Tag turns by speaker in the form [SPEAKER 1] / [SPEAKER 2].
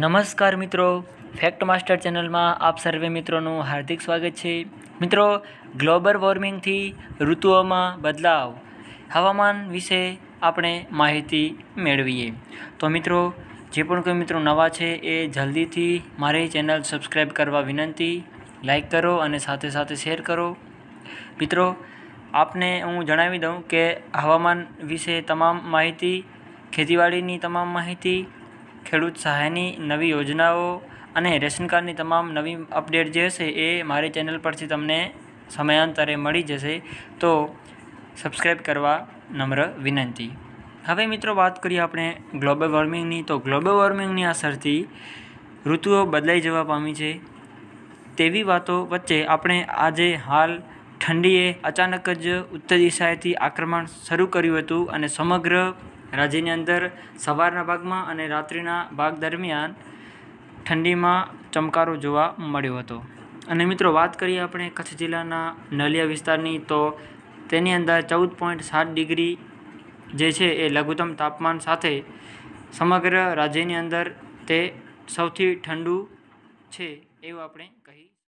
[SPEAKER 1] નમસ્કાર મિત્રો fact master ચેનલમાં આપ સર્વે મિત્રોનું હાર્દિક સ્વાગત છે મિત્રો ગ્લોબલ વોર્મિંગથી ઋતુઓમાં બદલાવ હવામાન વિશે આપણે માહિતી મેળવીએ તો મિત્રો જે પણ કોઈ મિત્રો નવા છે એ જલ્દીથી મારી ચેનલ સબસ્ક્રાઈબ કરવા વિનંતી લાઇક કરો અને સાથે સાથે શેર કરો મિત્રો આપને હું જણાવી દઉં કે હવામાન વિશે તમામ માહિતી ખેતીવાડીની તમામ માહિતી ખેડૂત સહાયની નવી યોજનાઓ અને રેશન કાર્ડની તમામ નવી અપડેટ જે હશે એ મારી ચેનલ પરથી તમને સમયાંતરે મળી જશે તો સબસ્ક્રાઈબ કરવા નમ્ર વિનંતી હવે મિત્રો વાત કરીએ આપણે ગ્લોબલ વોર્મિંગની તો ગ્લોબલ વોર્મિંગની અસરથી ઋતુઓ બદલાઈ જવા પામી છે તેવી વાતો વચ્ચે આપણે આજે હાલ ઠંડીએ અચાનક જ ઉત્તર દિશાએથી આક્રમણ શરૂ કર્યું હતું અને સમગ્ર રાજ્યની અંદર સવારના ભાગમાં અને રાત્રિના ભાગ દરમિયાન ઠંડીમાં ચમકારો જોવા મળ્યો હતો અને મિત્રો વાત કરીએ આપણે કચ્છ જિલ્લાના નલિયા વિસ્તારની તો તેની અંદર ચૌદ પોઈન્ટ સાત ડિગ્રી જે છે એ લઘુત્તમ તાપમાન સાથે સમગ્ર રાજ્યની અંદર તે સૌથી ઠંડુ છે એવું આપણે કહી